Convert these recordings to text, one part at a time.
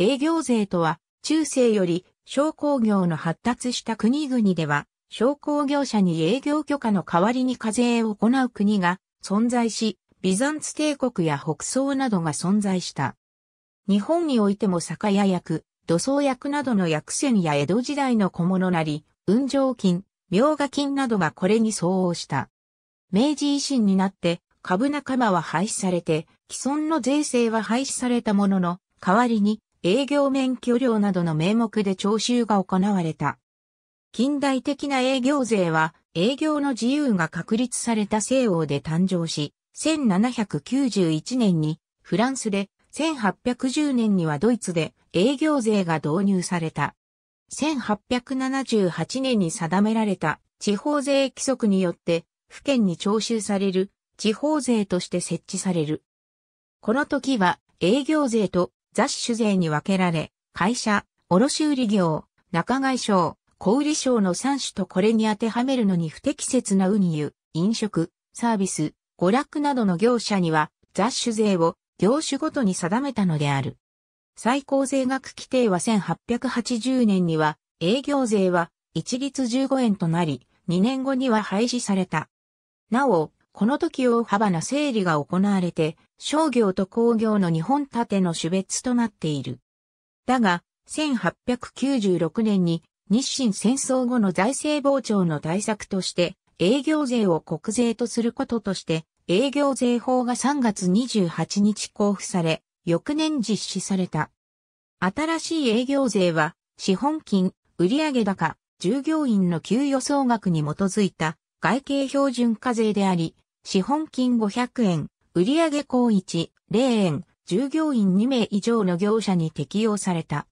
営業税とは、中世より商工業の発達した国々では、商工業者に営業許可の代わりに課税を行う国が存在し、ビザンツ帝国や北宋などが存在した。日本においても酒屋役、土葬役などの薬船や江戸時代の小物なり、運上金、明画金などがこれに相応した。明治維新になって株仲間は廃止されて、既存の税制は廃止されたものの、代わりに営業免許料などの名目で徴収が行われた。近代的な営業税は営業の自由が確立された西欧で誕生し、1791年にフランスで、1810年にはドイツで営業税が導入された。1878年に定められた地方税規則によって、府県に徴収される地方税として設置される。この時は営業税と雑種税に分けられ、会社、卸売業、仲買商、小売商の3種とこれに当てはめるのに不適切な運輸、飲食、サービス、娯楽などの業者には雑種税を業種ごとに定めたのである。最高税額規定は1880年には営業税は一律15円となり、2年後には廃止された。なお、この時大幅な整理が行われて、商業と工業の日本盾の種別となっている。だが、1896年に日清戦争後の財政膨張の対策として営業税を国税とすることとして営業税法が3月28日交付され、翌年実施された。新しい営業税は資本金、売上高、従業員の給与総額に基づいた外形標準課税であり、資本金500円、売上高1、0円、従業員2名以上の業者に適用された。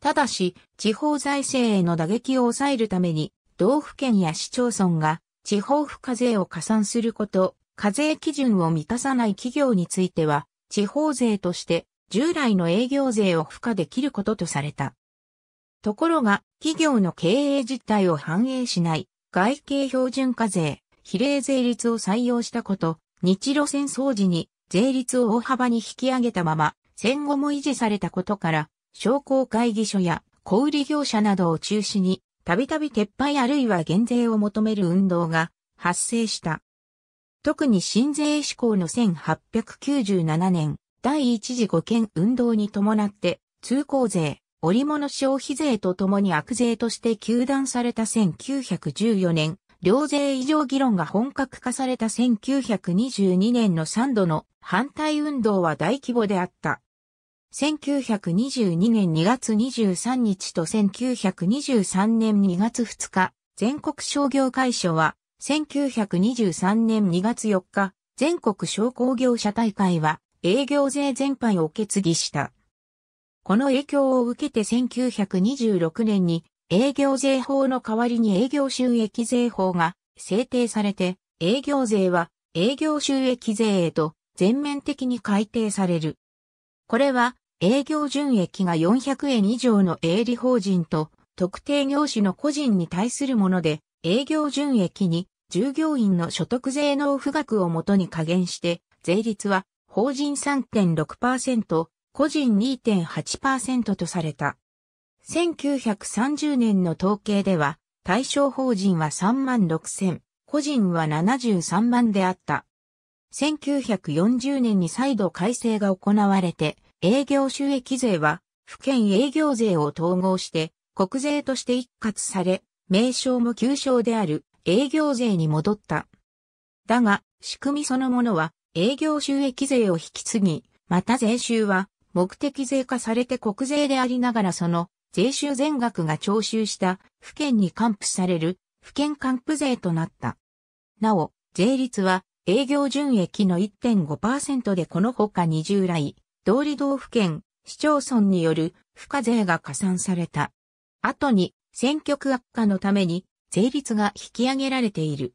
ただし、地方財政への打撃を抑えるために、道府県や市町村が地方付加税を加算すること、課税基準を満たさない企業については、地方税として従来の営業税を付加できることとされた。ところが、企業の経営実態を反映しない外形標準課税、比例税率を採用したこと、日露戦争時に税率を大幅に引き上げたまま、戦後も維持されたことから、商工会議所や小売業者などを中心に、たびたび撤廃あるいは減税を求める運動が発生した。特に新税施行の1897年、第一次五県運動に伴って、通行税、織物消費税とともに悪税として求断された1914年、両税以上議論が本格化された1922年の3度の反対運動は大規模であった。1922年2月23日と1923年2月2日、全国商業会所は、1923年2月4日、全国商工業者大会は、営業税全廃を決議した。この影響を受けて1926年に営業税法の代わりに営業収益税法が制定されて、営業税は営業収益税へと全面的に改定される。これは営業純益が400円以上の営利法人と特定業種の個人に対するもので、営業純益に従業員の所得税納付額をもとに加減して、税率は法人3.6%、個人2.8%とされた。1930年の統計では、対象法人は3万6千、個人は73万であった。1940年に再度改正が行われて、営業収益税は、府県営業税を統合して、国税として一括され、名称も旧称である営業税に戻った。だが、仕組みそのものは営業収益税を引き継ぎ、また税収は目的税化されて国税でありながらその税収全額が徴収した府県に還付される府県還付税となった。なお、税率は営業純益の1.5%でこのほか20来、同理道府県、市町村による付加税が加算された。後に選挙区悪化のために税率が引き上げられている。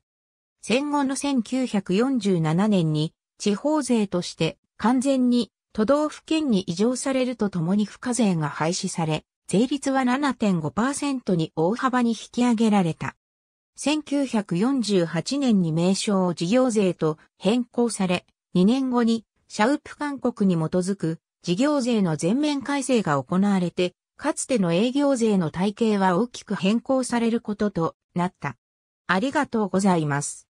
戦後の1947年に地方税として完全に都道府県に移譲されるとともに付加税が廃止され、税率は7.5%に大幅に引き上げられた。1948年に名称を事業税と変更され、2年後にシャウプ勧告に基づく事業税の全面改正が行われて、かつての営業税の体系は大きく変更されることとなった。ありがとうございます。